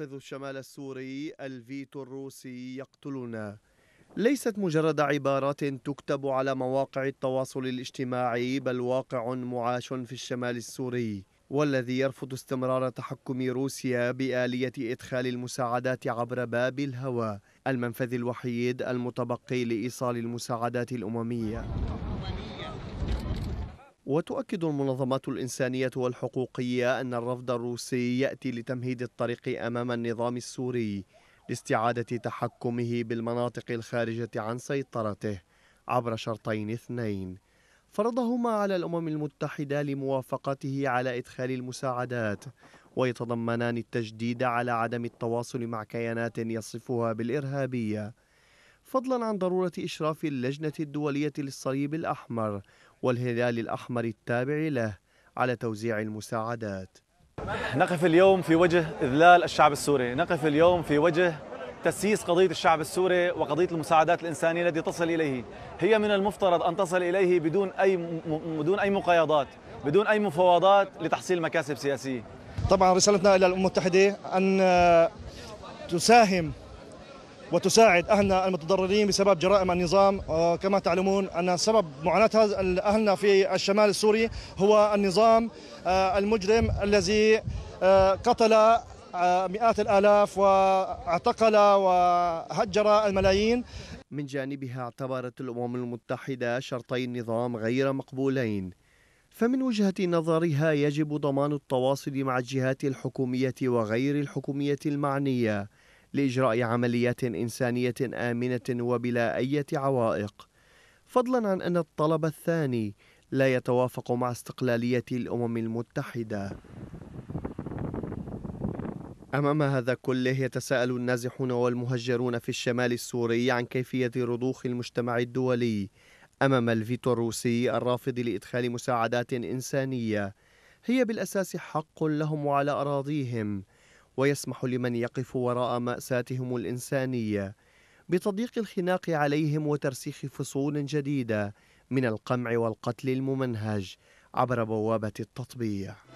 ينقذ الشمال السوري الفيتو الروسي يقتلنا ليست مجرد عبارات تكتب على مواقع التواصل الاجتماعي بل واقع معاش في الشمال السوري والذي يرفض استمرار تحكم روسيا بآلية إدخال المساعدات عبر باب الهواء المنفذ الوحيد المتبقي لإيصال المساعدات الأممية وتؤكد المنظمات الإنسانية والحقوقية أن الرفض الروسي يأتي لتمهيد الطريق أمام النظام السوري لاستعادة تحكمه بالمناطق الخارجة عن سيطرته عبر شرطين اثنين فرضهما على الأمم المتحدة لموافقته على إدخال المساعدات ويتضمنان التجديد على عدم التواصل مع كيانات يصفها بالإرهابية فضلا عن ضرورة إشراف اللجنة الدولية للصليب الأحمر والهلال الأحمر التابع له على توزيع المساعدات نقف اليوم في وجه إذلال الشعب السوري نقف اليوم في وجه تسييس قضية الشعب السوري وقضية المساعدات الإنسانية التي تصل إليه هي من المفترض أن تصل إليه بدون أي بدون أي مقايضات بدون أي مفاوضات لتحصيل مكاسب سياسية طبعا رسالتنا إلى الأمم المتحدة أن تساهم وتساعد اهلنا المتضررين بسبب جرائم النظام آه، كما تعلمون ان سبب معاناه اهلنا في الشمال السوري هو النظام آه، المجرم الذي آه، قتل مئات الالاف واعتقل وهجر الملايين من جانبها اعتبرت الامم المتحده شرطي النظام غير مقبولين فمن وجهه نظرها يجب ضمان التواصل مع الجهات الحكوميه وغير الحكوميه المعنيه لإجراء عمليات إنسانية آمنة وبلا أي عوائق فضلا عن أن الطلب الثاني لا يتوافق مع استقلالية الأمم المتحدة أمام هذا كله يتساءل النازحون والمهجرون في الشمال السوري عن كيفية رضوخ المجتمع الدولي أمام الفيتو الروسي الرافض لإدخال مساعدات إنسانية هي بالأساس حق لهم وعلى أراضيهم ويسمح لمن يقف وراء مأساتهم الإنسانية بتضييق الخناق عليهم وترسيخ فصول جديدة من القمع والقتل الممنهج عبر بوابة التطبيع